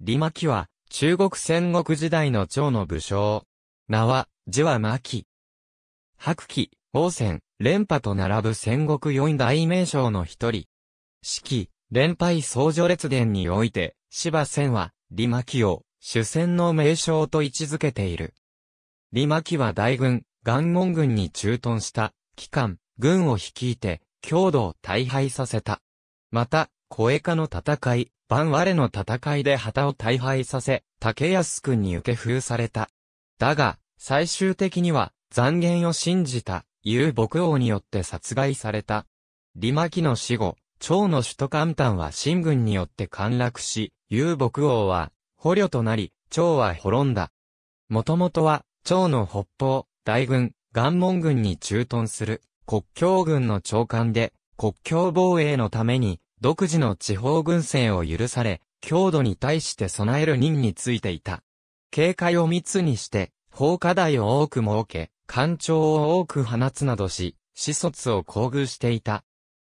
李牧は、中国戦国時代の長の武将。名は、字は牧。白騎、王戦、連覇と並ぶ戦国四大名将の一人。四季、連敗総序列伝において、芝戦は、李牧を、主戦の名将と位置づけている。李牧は大軍、元門軍に駐屯した、機関、軍を率いて、強度を大敗させた。また、小江家の戦い、万我の戦いで旗を大敗させ、竹安君に受け封された。だが、最終的には、残言を信じた、遊牧王によって殺害された。李牧の死後、趙の首都寒丹は新軍によって陥落し、遊牧王は捕虜となり、趙は滅んだ。もともとは、趙の北方、大軍、岩門軍に駐屯する、国境軍の長官で、国境防衛のために、独自の地方軍船を許され、強度に対して備える任についていた。警戒を密にして、放火台を多く設け、艦長を多く放つなどし、始卒を厚遇していた。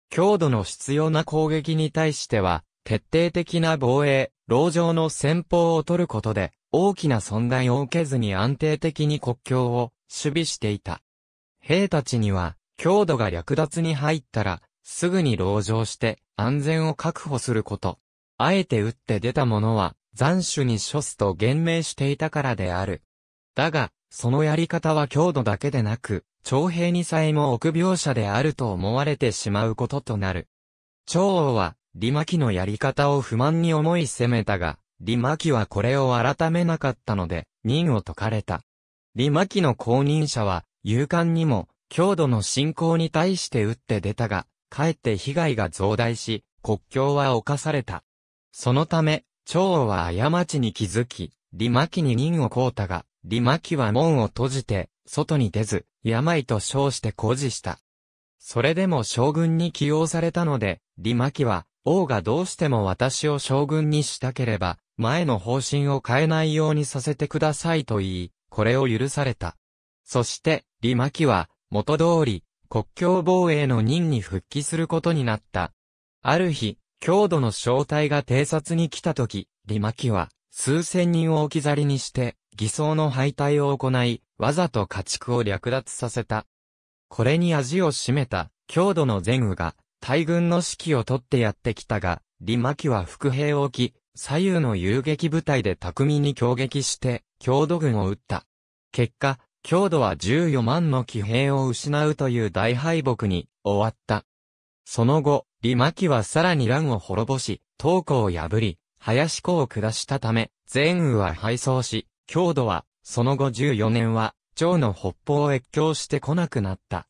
強度の必要な攻撃に対しては、徹底的な防衛、牢上の戦法を取ることで、大きな損害を受けずに安定的に国境を守備していた。兵たちには、強度が略奪に入ったら、すぐに籠城して安全を確保すること。あえて撃って出た者は斬首に処すと言明していたからである。だが、そのやり方は強度だけでなく、徴兵にさえも臆病者であると思われてしまうこととなる。長王は、李牧のやり方を不満に思い責めたが、李牧はこれを改めなかったので、任を解かれた。李牧の公認者は、勇敢にも、強度の進行に対して打って出たが、かえって被害が増大し、国境は侵された。そのため、長王は過ちに気づき、李牧に任をこうたが、李牧は門を閉じて、外に出ず、病と称して孤児した。それでも将軍に起用されたので、李牧は、王がどうしても私を将軍にしたければ、前の方針を変えないようにさせてくださいと言い、これを許された。そして、李牧は、元通り、国境防衛の任に復帰することになった。ある日、郷土の正体が偵察に来た時、リマキは、数千人を置き去りにして、偽装の敗退を行い、わざと家畜を略奪させた。これに味を占めた、郷土の前後が、大軍の指揮を取ってやってきたが、リマキは伏兵を置き、左右の遊撃部隊で巧みに攻撃して、郷土軍を撃った。結果、強度は14万の騎兵を失うという大敗北に終わった。その後、李牧はさらに乱を滅ぼし、東湖を破り、林湖を下したため、前雨は敗走し、強度は、その後14年は、趙の北方を越境してこなくなった。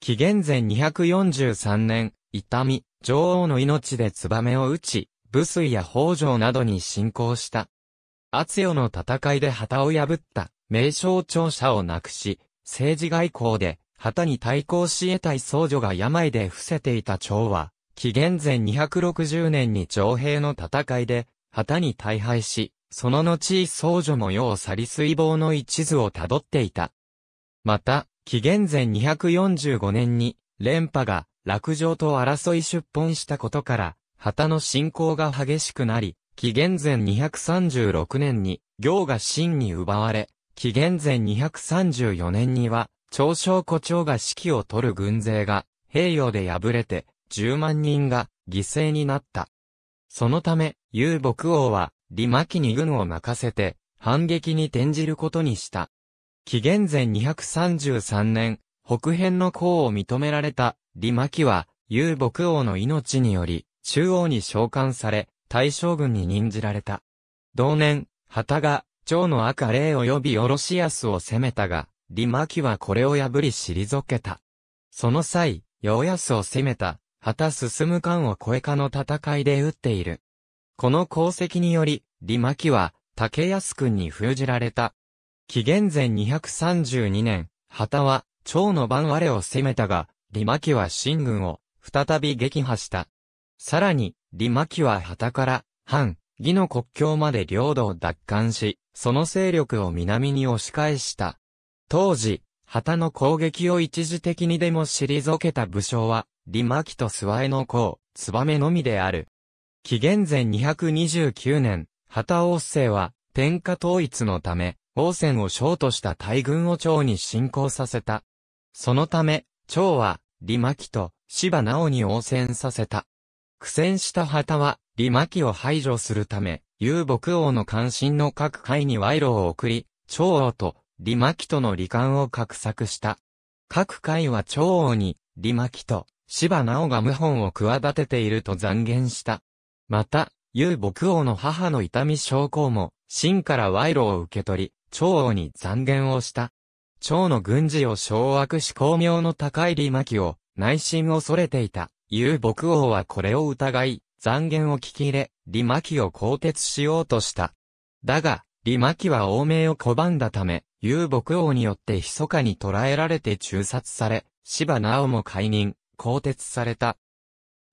紀元前243年、痛み、女王の命でツバメを打ち、武水や北条などに侵攻した。厚代の戦いで旗を破った。名称庁舎をなくし、政治外交で、旗に対抗し得たい僧侶が病で伏せていた蝶は、紀元前260年に徴兵の戦いで、旗に大敗し、その後僧侶も世を去り水防の一途をたどっていた。また、紀元前245年に、連覇が、落城と争い出奔したことから、旗の進行が激しくなり、紀元前236年に、行が真に奪われ、紀元前234年には、長将古長が指揮を取る軍勢が、平洋で敗れて、10万人が犠牲になった。そのため、遊牧王は、李牧に軍を任せて、反撃に転じることにした。紀元前233年、北辺の功を認められた、李牧は、遊牧王の命により、中央に召喚され、大将軍に任じられた。同年、旗が、長の赤霊及びオロシアスを攻めたが、リマキはこれを破り退けた。その際、ヨヤスを攻めた、旗進む間を小エカの戦いで撃っている。この功績により、リマキは、竹安君に封じられた。紀元前232年、旗は、長の番我を攻めたが、リマキは新軍を、再び撃破した。さらに、リマキは旗から、反、魏の国境まで領土を奪還し、その勢力を南に押し返した。当時、旗の攻撃を一時的にでも退けた武将は、李牧と諏訪江のバ燕のみである。紀元前229年、旗王政は、天下統一のため、王戦を将とした大軍を趙に侵攻させた。そのため、趙は、李牧と、芝直に応戦させた。苦戦した旗は、李牧を排除するため、遊牧王の関心の各階に賄賂を送り、長王と李牧との離間を画策した。各階は長王に、李牧と芝直が謀反を企てていると残言した。また、遊牧王の母の痛み将校も、秦から賄賂を受け取り、長王に残言をした。長の軍事を掌握し巧妙の高い李牧を、内心恐れていた。遊牧王はこれを疑い、残言を聞き入れ、李キを更迭しようとした。だが、李キは王米を拒んだため、遊牧王によって密かに捕らえられて中殺され、芝直も解任、更迭された。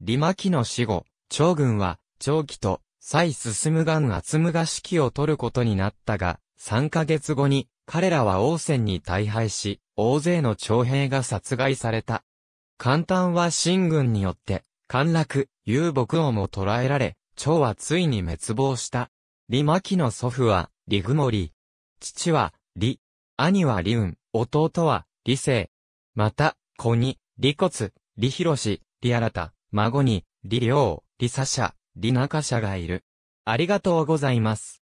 李キの死後、長軍は、長期と、蔡進がん厚むが指揮を取ることになったが、3ヶ月後に、彼らは王戦に大敗し、大勢の長兵が殺害された。簡単は新軍によって、陥落、遊牧王も捕らえられ、蝶はついに滅亡した。李牧の祖父は、李雲森。父は、李。兄は李雲。弟は、李生。また、子に、李骨、李広、李新、孫に、李良、李佐者、李中者がいる。ありがとうございます。